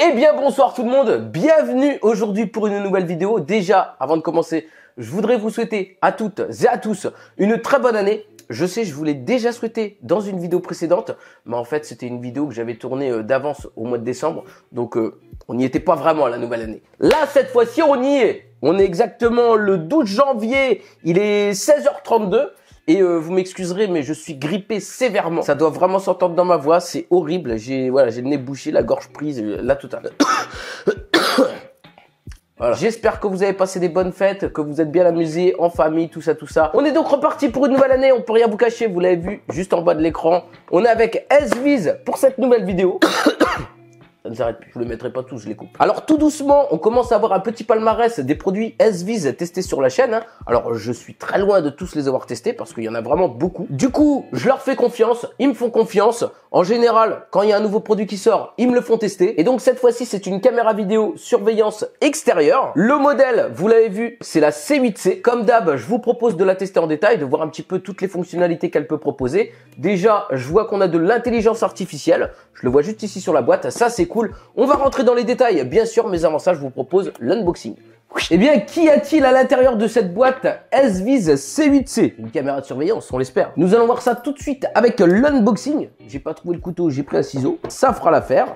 Eh bien bonsoir tout le monde, bienvenue aujourd'hui pour une nouvelle vidéo. Déjà, avant de commencer, je voudrais vous souhaiter à toutes et à tous une très bonne année. Je sais, je vous l'ai déjà souhaité dans une vidéo précédente, mais en fait c'était une vidéo que j'avais tournée euh, d'avance au mois de décembre, donc euh, on n'y était pas vraiment à la nouvelle année. Là, cette fois-ci, on y est. On est exactement le 12 janvier, il est 16h32. Et euh, vous m'excuserez, mais je suis grippé sévèrement. Ça doit vraiment s'entendre dans ma voix. C'est horrible. J'ai voilà, j'ai le nez bouché, la gorge prise, euh, la totale. Voilà. J'espère que vous avez passé des bonnes fêtes, que vous êtes bien amusés en famille, tout ça, tout ça. On est donc reparti pour une nouvelle année, on peut rien vous cacher, vous l'avez vu juste en bas de l'écran. On est avec SViz pour cette nouvelle vidéo. ne Je ne les mettrai pas tous, je les coupe. Alors tout doucement, on commence à avoir un petit palmarès des produits S-Viz testés sur la chaîne. Hein. Alors je suis très loin de tous les avoir testés parce qu'il y en a vraiment beaucoup. Du coup, je leur fais confiance, ils me font confiance. En général, quand il y a un nouveau produit qui sort, ils me le font tester. Et donc cette fois-ci, c'est une caméra vidéo surveillance extérieure. Le modèle, vous l'avez vu, c'est la C8C. Comme d'hab, je vous propose de la tester en détail, de voir un petit peu toutes les fonctionnalités qu'elle peut proposer. Déjà, je vois qu'on a de l'intelligence artificielle. Je le vois juste ici sur la boîte. Ça, c'est cool. On va rentrer dans les détails. Bien sûr, mais avant ça, je vous propose l'unboxing. Eh bien, qu'y a-t-il à l'intérieur de cette boîte S-Vise C8C Une caméra de surveillance, on l'espère. Nous allons voir ça tout de suite avec l'unboxing. J'ai pas trouvé le couteau, j'ai pris un ciseau. Ça fera l'affaire.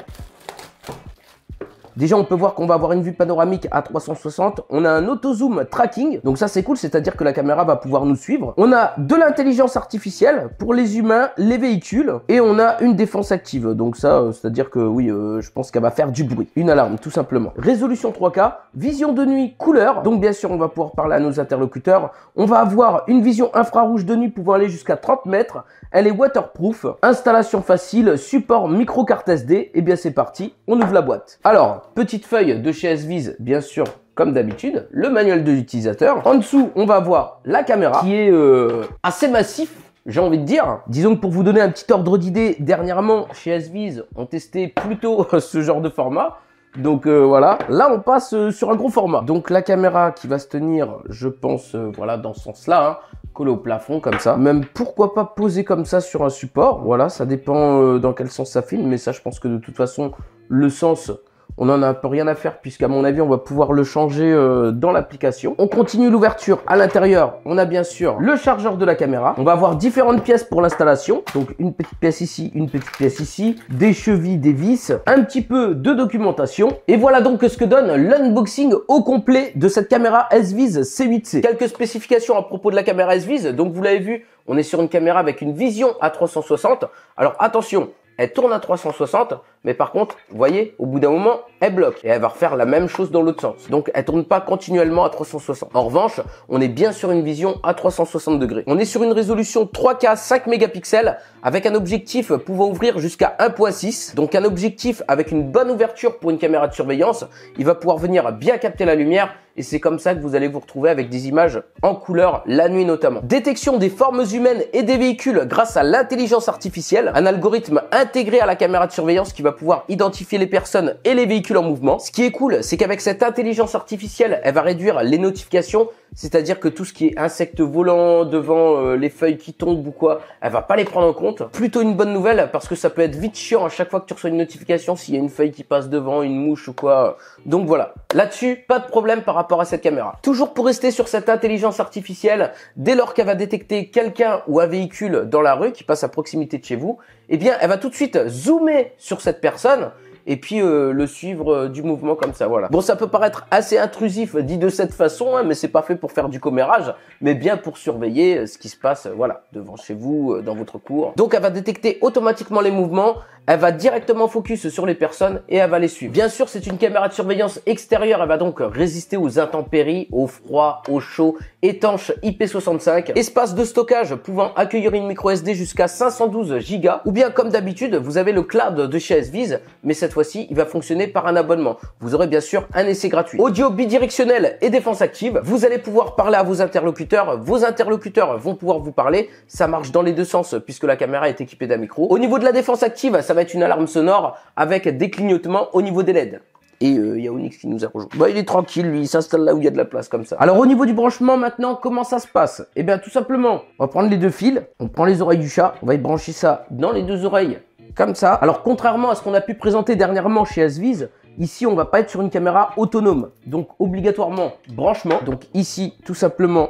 Déjà, on peut voir qu'on va avoir une vue panoramique à 360. On a un auto-zoom tracking. Donc ça, c'est cool, c'est-à-dire que la caméra va pouvoir nous suivre. On a de l'intelligence artificielle pour les humains, les véhicules. Et on a une défense active. Donc ça, euh, c'est-à-dire que oui, euh, je pense qu'elle va faire du bruit. Une alarme, tout simplement. Résolution 3K, vision de nuit, couleur. Donc bien sûr, on va pouvoir parler à nos interlocuteurs. On va avoir une vision infrarouge de nuit pouvant aller jusqu'à 30 mètres. Elle est waterproof, installation facile, support micro carte SD. Et eh bien c'est parti, on ouvre la boîte. Alors, petite feuille de chez vise bien sûr, comme d'habitude, le manuel de l'utilisateur. En dessous, on va voir la caméra qui est euh, assez massif. J'ai envie de dire, disons que pour vous donner un petit ordre d'idée, dernièrement chez Asviz, on testait plutôt euh, ce genre de format. Donc euh, voilà, là on passe sur un gros format. Donc la caméra qui va se tenir, je pense, voilà, dans ce sens-là, hein. Coller au plafond comme ça. Même pourquoi pas poser comme ça sur un support. Voilà, ça dépend euh, dans quel sens ça filme, mais ça je pense que de toute façon le sens on en a un peu rien à faire puisqu'à mon avis on va pouvoir le changer euh, dans l'application. On continue l'ouverture. À l'intérieur, on a bien sûr le chargeur de la caméra. On va avoir différentes pièces pour l'installation. Donc une petite pièce ici, une petite pièce ici, des chevilles, des vis, un petit peu de documentation. Et voilà donc ce que donne l'unboxing au complet de cette caméra S-Viz C8C. Quelques spécifications à propos de la caméra S-Viz. Donc vous l'avez vu, on est sur une caméra avec une vision à 360. Alors attention, elle tourne à 360, mais par contre, vous voyez, au bout d'un moment, elle bloque et elle va refaire la même chose dans l'autre sens. Donc, elle tourne pas continuellement à 360. En revanche, on est bien sur une vision à 360 degrés. On est sur une résolution 3K 5 mégapixels avec un objectif pouvant ouvrir jusqu'à 1.6. Donc, un objectif avec une bonne ouverture pour une caméra de surveillance. Il va pouvoir venir bien capter la lumière et c'est comme ça que vous allez vous retrouver avec des images en couleur la nuit notamment. Détection des formes humaines et des véhicules grâce à l'intelligence artificielle, un algorithme intégré à la caméra de surveillance qui va pouvoir identifier les personnes et les véhicules en mouvement. Ce qui est cool, c'est qu'avec cette intelligence artificielle, elle va réduire les notifications c'est-à-dire que tout ce qui est insectes volants, devant euh, les feuilles qui tombent ou quoi, elle va pas les prendre en compte. Plutôt une bonne nouvelle parce que ça peut être vite chiant à chaque fois que tu reçois une notification s'il y a une feuille qui passe devant, une mouche ou quoi. Donc voilà. Là-dessus, pas de problème par rapport rapport à cette caméra. Toujours pour rester sur cette intelligence artificielle, dès lors qu'elle va détecter quelqu'un ou un véhicule dans la rue qui passe à proximité de chez vous, eh bien, elle va tout de suite zoomer sur cette personne et puis euh, le suivre euh, du mouvement comme ça, voilà. Bon, ça peut paraître assez intrusif dit de cette façon, hein, mais c'est pas fait pour faire du commérage, mais bien pour surveiller euh, ce qui se passe, voilà, devant chez vous, dans votre cour. Donc, elle va détecter automatiquement les mouvements elle va directement focus sur les personnes et elle va les suivre. Bien sûr, c'est une caméra de surveillance extérieure, elle va donc résister aux intempéries, au froid, au chaud, étanche IP65, espace de stockage pouvant accueillir une micro SD jusqu'à 512 Go, ou bien comme d'habitude, vous avez le cloud de chez SViz, mais cette fois-ci, il va fonctionner par un abonnement. Vous aurez bien sûr un essai gratuit. Audio bidirectionnel et défense active, vous allez pouvoir parler à vos interlocuteurs, vos interlocuteurs vont pouvoir vous parler, ça marche dans les deux sens puisque la caméra est équipée d'un micro. Au niveau de la défense active, ça ça va être une alarme sonore avec des clignotements au niveau des LED. Et il euh, y a Onyx qui nous a rejoint. Bah, il est tranquille, lui, il s'installe là où il y a de la place, comme ça. Alors, au niveau du branchement, maintenant, comment ça se passe Eh bien, tout simplement, on va prendre les deux fils, on prend les oreilles du chat, on va y brancher ça dans les deux oreilles, comme ça. Alors, contrairement à ce qu'on a pu présenter dernièrement chez Asviz, Ici, on va pas être sur une caméra autonome, donc obligatoirement branchement. Donc ici, tout simplement,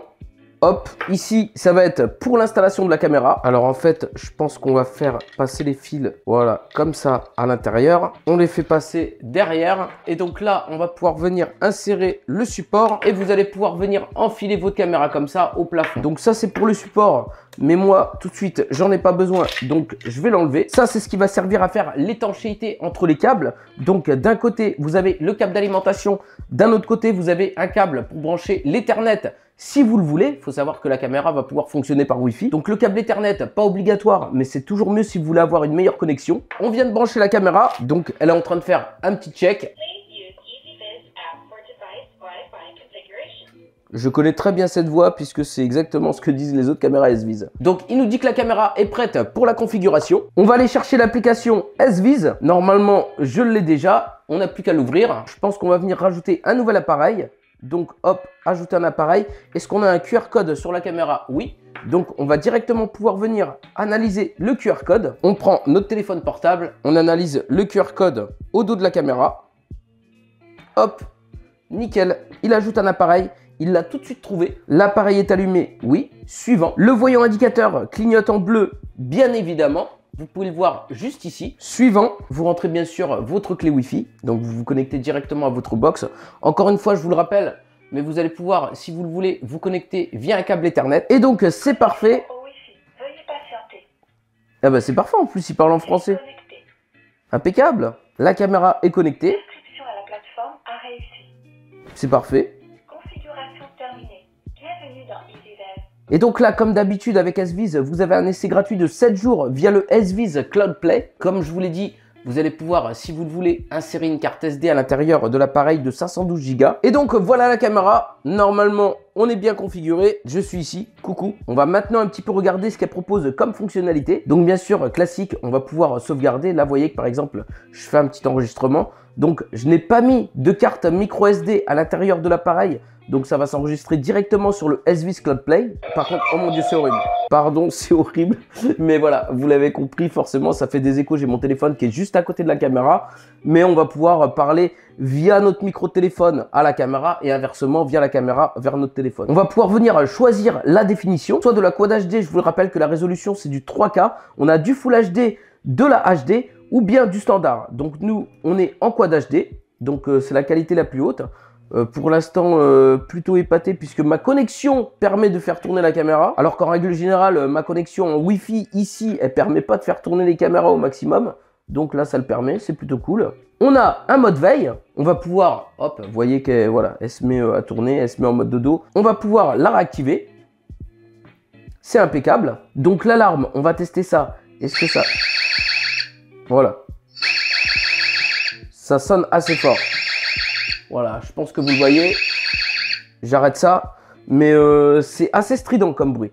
Hop, ici, ça va être pour l'installation de la caméra. Alors en fait, je pense qu'on va faire passer les fils, voilà, comme ça, à l'intérieur. On les fait passer derrière. Et donc là, on va pouvoir venir insérer le support et vous allez pouvoir venir enfiler votre caméra comme ça au plafond. Donc ça, c'est pour le support. Mais moi, tout de suite, j'en ai pas besoin, donc je vais l'enlever. Ça, c'est ce qui va servir à faire l'étanchéité entre les câbles. Donc d'un côté, vous avez le câble d'alimentation. D'un autre côté, vous avez un câble pour brancher l'Ethernet si vous le voulez, il faut savoir que la caméra va pouvoir fonctionner par Wi-Fi. Donc le câble Ethernet, pas obligatoire, mais c'est toujours mieux si vous voulez avoir une meilleure connexion. On vient de brancher la caméra, donc elle est en train de faire un petit check. Je connais très bien cette voix puisque c'est exactement ce que disent les autres caméras SVIS. Donc il nous dit que la caméra est prête pour la configuration. On va aller chercher l'application SVIS. Normalement, je l'ai déjà. On n'a plus qu'à l'ouvrir. Je pense qu'on va venir rajouter un nouvel appareil. Donc hop, ajouter un appareil. Est-ce qu'on a un QR code sur la caméra Oui. Donc on va directement pouvoir venir analyser le QR code. On prend notre téléphone portable, on analyse le QR code au dos de la caméra. Hop, nickel. Il ajoute un appareil. Il l'a tout de suite trouvé. L'appareil est allumé, oui. Suivant. Le voyant indicateur clignote en bleu, bien évidemment. Vous pouvez le voir juste ici. Suivant, vous rentrez bien sûr votre clé Wi-Fi. Donc vous vous connectez directement à votre box. Encore une fois, je vous le rappelle, mais vous allez pouvoir, si vous le voulez, vous connecter via un câble Ethernet. Et donc c'est parfait. Ah bah c'est parfait en plus, il parle en français. Impeccable. La caméra est connectée. C'est parfait. Et donc là, comme d'habitude avec SViz, vous avez un essai gratuit de 7 jours via le S-Viz Cloud Play. Comme je vous l'ai dit, vous allez pouvoir, si vous le voulez, insérer une carte SD à l'intérieur de l'appareil de 512 Go. Et donc voilà la caméra. Normalement, on est bien configuré. Je suis ici. Coucou. On va maintenant un petit peu regarder ce qu'elle propose comme fonctionnalité. Donc bien sûr, classique, on va pouvoir sauvegarder. Là, vous voyez que par exemple, je fais un petit enregistrement. Donc je n'ai pas mis de carte micro SD à l'intérieur de l'appareil donc ça va s'enregistrer directement sur le SVIS Cloud Play. Par contre, oh mon dieu, c'est horrible. Pardon, c'est horrible. Mais voilà, vous l'avez compris, forcément, ça fait des échos. J'ai mon téléphone qui est juste à côté de la caméra. Mais on va pouvoir parler via notre micro-téléphone à la caméra et inversement via la caméra vers notre téléphone. On va pouvoir venir choisir la définition, soit de la Quad HD, je vous le rappelle que la résolution c'est du 3K, on a du Full HD, de la HD ou bien du standard. Donc nous, on est en Quad HD, donc euh, c'est la qualité la plus haute. Euh, pour l'instant euh, plutôt épaté puisque ma connexion permet de faire tourner la caméra alors qu'en règle générale euh, ma connexion en wifi ici elle permet pas de faire tourner les caméras au maximum donc là ça le permet c'est plutôt cool on a un mode veille on va pouvoir hop vous voyez qu'elle voilà elle se met à tourner elle se met en mode dodo on va pouvoir la réactiver c'est impeccable donc l'alarme on va tester ça est-ce que ça voilà ça sonne assez fort voilà, je pense que vous le voyez. J'arrête ça. Mais euh, c'est assez strident comme bruit.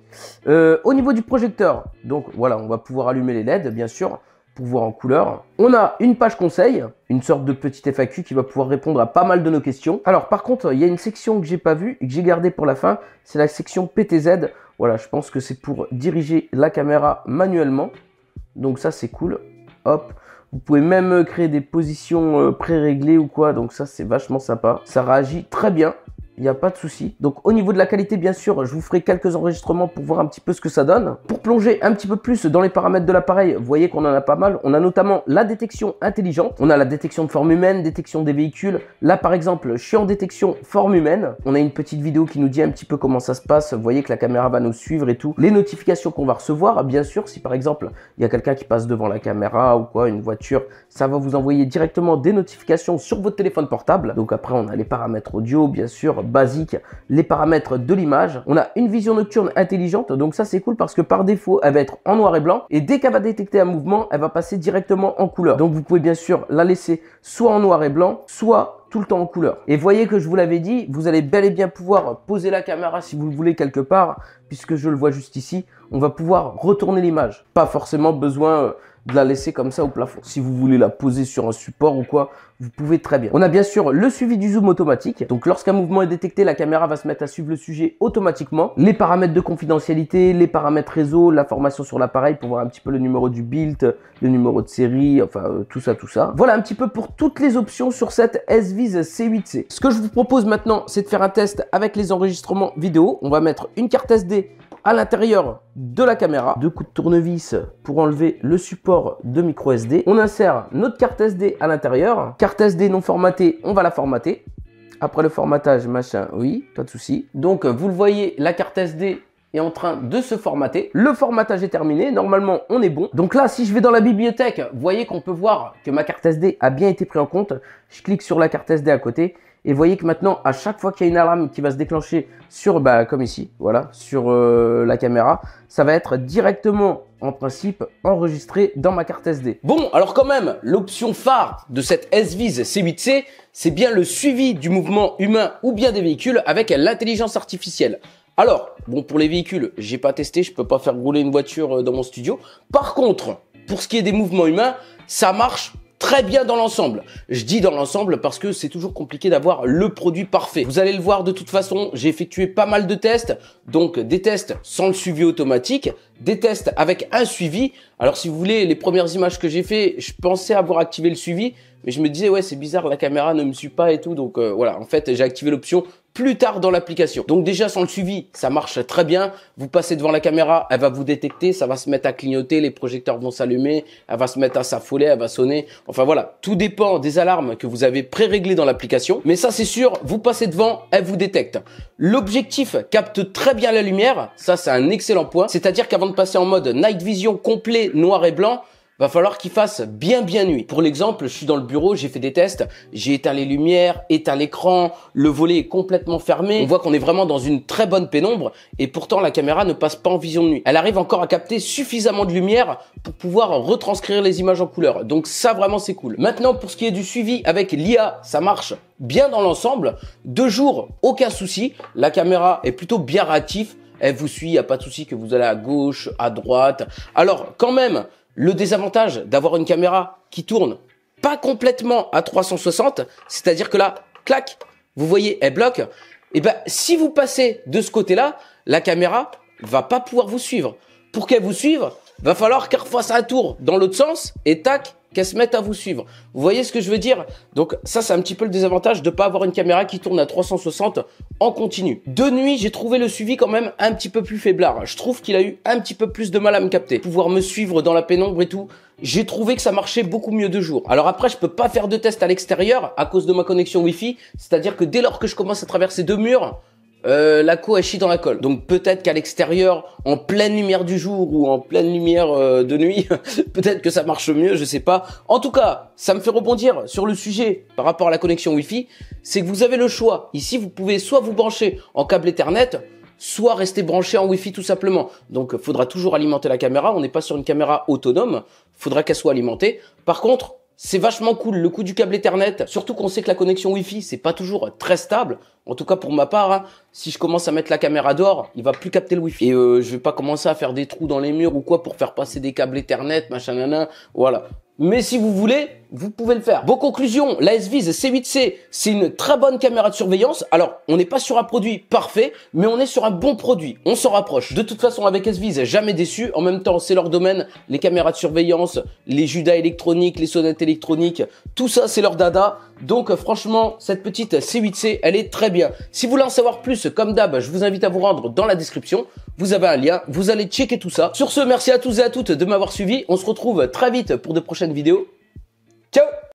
Euh, au niveau du projecteur, donc voilà, on va pouvoir allumer les LED, bien sûr, pour voir en couleur. On a une page conseil, une sorte de petite FAQ qui va pouvoir répondre à pas mal de nos questions. Alors par contre, il y a une section que j'ai pas vue et que j'ai gardée pour la fin, c'est la section PTZ. Voilà, je pense que c'est pour diriger la caméra manuellement. Donc ça, c'est cool. Hop. Vous pouvez même euh, créer des positions euh, pré-réglées ou quoi. Donc ça, c'est vachement sympa. Ça réagit très bien il n'y a pas de souci. Donc au niveau de la qualité, bien sûr, je vous ferai quelques enregistrements pour voir un petit peu ce que ça donne. Pour plonger un petit peu plus dans les paramètres de l'appareil, vous voyez qu'on en a pas mal. On a notamment la détection intelligente, on a la détection de forme humaine, détection des véhicules. Là, par exemple, je suis en détection forme humaine. On a une petite vidéo qui nous dit un petit peu comment ça se passe. Vous voyez que la caméra va nous suivre et tout. Les notifications qu'on va recevoir, bien sûr, si par exemple, il y a quelqu'un qui passe devant la caméra ou quoi, une voiture, ça va vous envoyer directement des notifications sur votre téléphone portable. Donc après, on a les paramètres audio, bien sûr, basique, les paramètres de l'image. On a une vision nocturne intelligente, donc ça c'est cool parce que par défaut, elle va être en noir et blanc. Et dès qu'elle va détecter un mouvement, elle va passer directement en couleur. Donc vous pouvez bien sûr la laisser soit en noir et blanc, soit tout le temps en couleur. Et voyez que je vous l'avais dit, vous allez bel et bien pouvoir poser la caméra si vous le voulez quelque part, puisque je le vois juste ici, on va pouvoir retourner l'image. Pas forcément besoin euh, la laisser comme ça au plafond. Si vous voulez la poser sur un support ou quoi, vous pouvez très bien. On a bien sûr le suivi du zoom automatique. Donc lorsqu'un mouvement est détecté, la caméra va se mettre à suivre le sujet automatiquement. Les paramètres de confidentialité, les paramètres réseau, l'information sur l'appareil pour voir un petit peu le numéro du build, le numéro de série, enfin euh, tout ça, tout ça. Voilà un petit peu pour toutes les options sur cette S-Vise C8C. Ce que je vous propose maintenant, c'est de faire un test avec les enregistrements vidéo. On va mettre une carte SD à l'intérieur de la caméra. Deux coups de tournevis pour enlever le support de micro SD. On insère notre carte SD à l'intérieur. Carte SD non formatée, on va la formater. Après le formatage, machin, oui, pas de souci. Donc, euh, vous le voyez, la carte SD est en train de se formater. Le formatage est terminé. Normalement, on est bon. Donc là, si je vais dans la bibliothèque, vous voyez qu'on peut voir que ma carte SD a bien été prise en compte. Je clique sur la carte SD à côté et vous voyez que maintenant, à chaque fois qu'il y a une alarme qui va se déclencher sur, bah, comme ici, voilà, sur euh, la caméra, ça va être directement, en principe, enregistré dans ma carte SD. Bon, alors quand même, l'option phare de cette vise C8C, c'est bien le suivi du mouvement humain ou bien des véhicules avec l'intelligence artificielle. Alors, bon, pour les véhicules, j'ai pas testé, je peux pas faire rouler une voiture euh, dans mon studio. Par contre, pour ce qui est des mouvements humains, ça marche très bien dans l'ensemble. Je dis dans l'ensemble parce que c'est toujours compliqué d'avoir le produit parfait. Vous allez le voir de toute façon, j'ai effectué pas mal de tests, donc des tests sans le suivi automatique, des tests avec un suivi. Alors si vous voulez, les premières images que j'ai fait, je pensais avoir activé le suivi, mais je me disais ouais c'est bizarre, la caméra ne me suit pas et tout, donc euh, voilà. En fait, j'ai activé l'option plus tard dans l'application. Donc déjà sans le suivi, ça marche très bien. Vous passez devant la caméra, elle va vous détecter, ça va se mettre à clignoter, les projecteurs vont s'allumer, elle va se mettre à s'affoler, elle va sonner. Enfin voilà, tout dépend des alarmes que vous avez pré-réglées dans l'application. Mais ça c'est sûr, vous passez devant, elle vous détecte. L'objectif capte très bien la lumière, ça c'est un excellent point. C'est-à-dire qu'avant de passer en mode night vision complet noir et blanc, va falloir qu'il fasse bien bien nuit. Pour l'exemple, je suis dans le bureau, j'ai fait des tests, j'ai éteint les lumières, éteint l'écran, le volet est complètement fermé. On voit qu'on est vraiment dans une très bonne pénombre et pourtant la caméra ne passe pas en vision de nuit. Elle arrive encore à capter suffisamment de lumière pour pouvoir retranscrire les images en couleur. Donc ça vraiment c'est cool. Maintenant pour ce qui est du suivi avec l'IA, ça marche bien dans l'ensemble. Deux jours, aucun souci. La caméra est plutôt bien réactive elle vous suit, il n'y a pas de souci que vous allez à gauche, à droite. Alors quand même, le désavantage d'avoir une caméra qui tourne pas complètement à 360, c'est-à-dire que là, clac, vous voyez, elle bloque. Et eh ben, si vous passez de ce côté-là, la caméra va pas pouvoir vous suivre. Pour qu'elle vous suive, va falloir qu'elle refasse un tour dans l'autre sens et tac, qu'elles se mettent à vous suivre. Vous voyez ce que je veux dire Donc ça, c'est un petit peu le désavantage de ne pas avoir une caméra qui tourne à 360 en continu. De nuit, j'ai trouvé le suivi quand même un petit peu plus faiblard. Je trouve qu'il a eu un petit peu plus de mal à me capter. Pouvoir me suivre dans la pénombre et tout, j'ai trouvé que ça marchait beaucoup mieux de jour. Alors après, je peux pas faire de test à l'extérieur à cause de ma connexion Wi-Fi, c'est-à-dire que dès lors que je commence à traverser deux murs, euh, la peau, chie dans la colle. Donc peut-être qu'à l'extérieur, en pleine lumière du jour ou en pleine lumière euh, de nuit, peut-être que ça marche mieux, je sais pas. En tout cas, ça me fait rebondir sur le sujet par rapport à la connexion Wi-Fi, c'est que vous avez le choix. Ici, vous pouvez soit vous brancher en câble Ethernet, soit rester branché en Wi-Fi tout simplement. Donc faudra toujours alimenter la caméra, on n'est pas sur une caméra autonome, faudra qu'elle soit alimentée. Par contre, c'est vachement cool le coup du câble Ethernet, surtout qu'on sait que la connexion Wi-Fi c'est pas toujours très stable. En tout cas pour ma part, hein, si je commence à mettre la caméra dehors, il va plus capter le Wi-Fi. Et euh, je vais pas commencer à faire des trous dans les murs ou quoi pour faire passer des câbles Ethernet, machin, nanan. Voilà mais si vous voulez, vous pouvez le faire. Vos conclusions, la S-Vise C8C, c'est une très bonne caméra de surveillance. Alors, on n'est pas sur un produit parfait, mais on est sur un bon produit. On s'en rapproche. De toute façon, avec S-Vise, jamais déçu. En même temps, c'est leur domaine. Les caméras de surveillance, les judas électroniques, les sonnettes électroniques, tout ça, c'est leur dada. Donc euh, franchement, cette petite C8C, elle est très bien. Si vous voulez en savoir plus, comme d'hab, je vous invite à vous rendre dans la description. Vous avez un lien, vous allez checker tout ça. Sur ce, merci à tous et à toutes de m'avoir suivi. On se retrouve très vite pour de prochaines vidéos. Ciao